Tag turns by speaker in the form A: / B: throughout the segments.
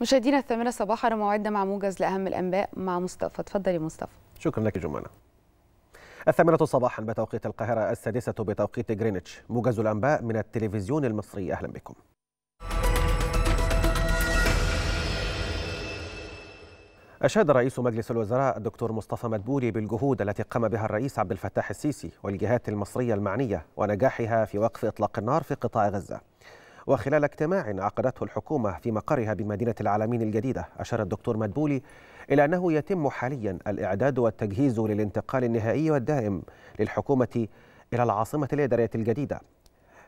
A: مشاهدينا الثامنة صباحا موعدنا مع موجز لأهم الأنباء مع مصطفى تفضلي يا مصطفى شكرا لك جمانة الثامنة صباحا بتوقيت القاهرة السادسة بتوقيت جرينتش موجز الأنباء من التلفزيون المصري أهلا بكم أشاد رئيس مجلس الوزراء الدكتور مصطفى مدبولي بالجهود التي قام بها الرئيس عبد الفتاح السيسي والجهات المصرية المعنية ونجاحها في وقف إطلاق النار في قطاع غزة وخلال اجتماع عقدته الحكومة في مقرها بمدينة العالمين الجديدة أشار الدكتور مدبولي إلى أنه يتم حاليا الإعداد والتجهيز للانتقال النهائي والدائم للحكومة إلى العاصمة الإدارية الجديدة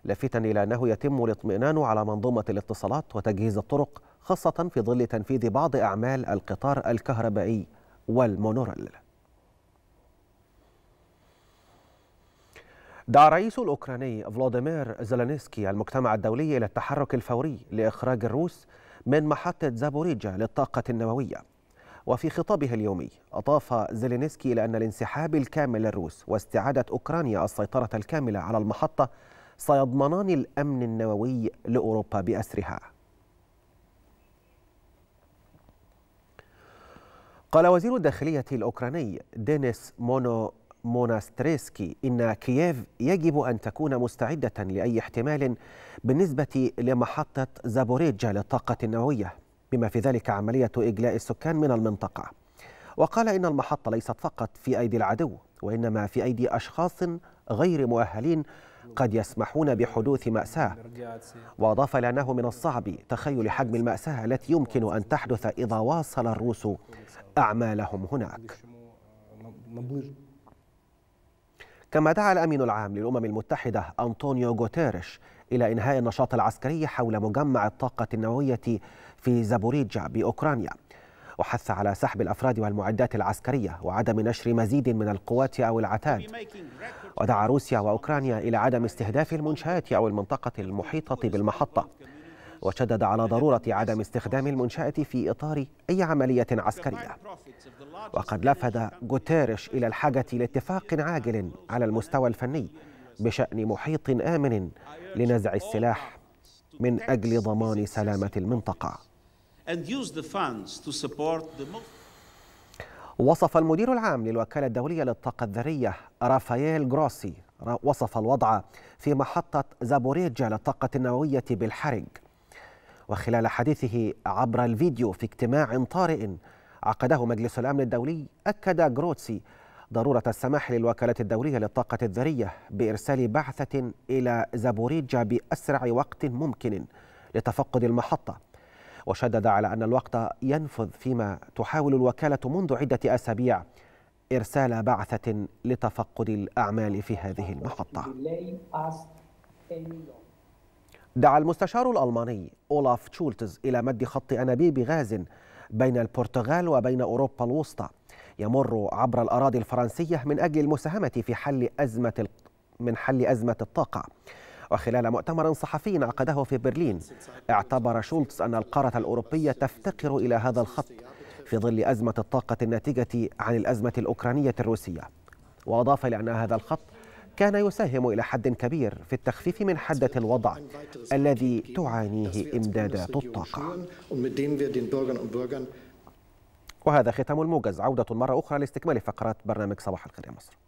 A: لافتا إلى أنه يتم الاطمئنان على منظومة الاتصالات وتجهيز الطرق خاصة في ظل تنفيذ بعض أعمال القطار الكهربائي والمونوريل دعا الرئيس الأوكراني فلاديمير زيلينسكي المجتمع الدولي إلى التحرك الفوري لإخراج الروس من محطة زابوريجا للطاقة النووية وفي خطابه اليومي أضاف زيلينسكي إلى أن الانسحاب الكامل للروس واستعادة أوكرانيا السيطرة الكاملة على المحطة سيضمنان الأمن النووي لأوروبا بأسرها قال وزير الداخلية الأوكراني دينيس مونو موناستريسكي إن كييف يجب أن تكون مستعدة لأي احتمال بالنسبة لمحطة زابوريجا للطاقة النووية بما في ذلك عملية إجلاء السكان من المنطقة وقال إن المحطة ليست فقط في أيدي العدو وإنما في أيدي أشخاص غير مؤهلين قد يسمحون بحدوث مأساة وأضاف لأنه من الصعب تخيل حجم المأساة التي يمكن أن تحدث إذا واصل الروس أعمالهم هناك كما دعا الأمين العام للأمم المتحدة أنطونيو غوتيريش إلى إنهاء النشاط العسكري حول مجمع الطاقة النووية في زابوريجا بأوكرانيا وحث على سحب الأفراد والمعدات العسكرية وعدم نشر مزيد من القوات أو العتاد ودعا روسيا وأوكرانيا إلى عدم استهداف المنشآت أو المنطقة المحيطة بالمحطة وشدد على ضرورة عدم استخدام المنشأة في إطار أي عملية عسكرية وقد لفت جوتيريش إلى الحاجة لاتفاق عاجل على المستوى الفني بشأن محيط آمن لنزع السلاح من أجل ضمان سلامة المنطقة وصف المدير العام للوكالة الدولية للطاقة الذرية رافائيل جروسي وصف الوضع في محطة زابوريجا للطاقة النووية بالحرج وخلال حديثه عبر الفيديو في اجتماع طارئ عقده مجلس الأمن الدولي أكد جروتسي ضرورة السماح للوكالة الدولية للطاقة الذرية بإرسال بعثة إلى زابوريجا بأسرع وقت ممكن لتفقد المحطة وشدد على أن الوقت ينفذ فيما تحاول الوكالة منذ عدة أسابيع إرسال بعثة لتفقد الأعمال في هذه المحطة دعا المستشار الألماني أولاف تشولتز إلى مد خط أنابيب غاز بين البرتغال وبين أوروبا الوسطى يمر عبر الأراضي الفرنسية من أجل المساهمة في حل أزمة من حل أزمة الطاقة وخلال مؤتمر صحفي عقده في برلين اعتبر شولتز أن القارة الأوروبية تفتقر إلى هذا الخط في ظل أزمة الطاقة الناتجة عن الأزمة الأوكرانية الروسية وأضاف إلى أن هذا الخط كان يساهم إلى حد كبير في التخفيف من حدة الوضع الذي تعانيه إمدادات الطاقة وهذا ختام الموجز عودة مرة أخرى لاستكمال فقرات برنامج صباح الخير يا مصر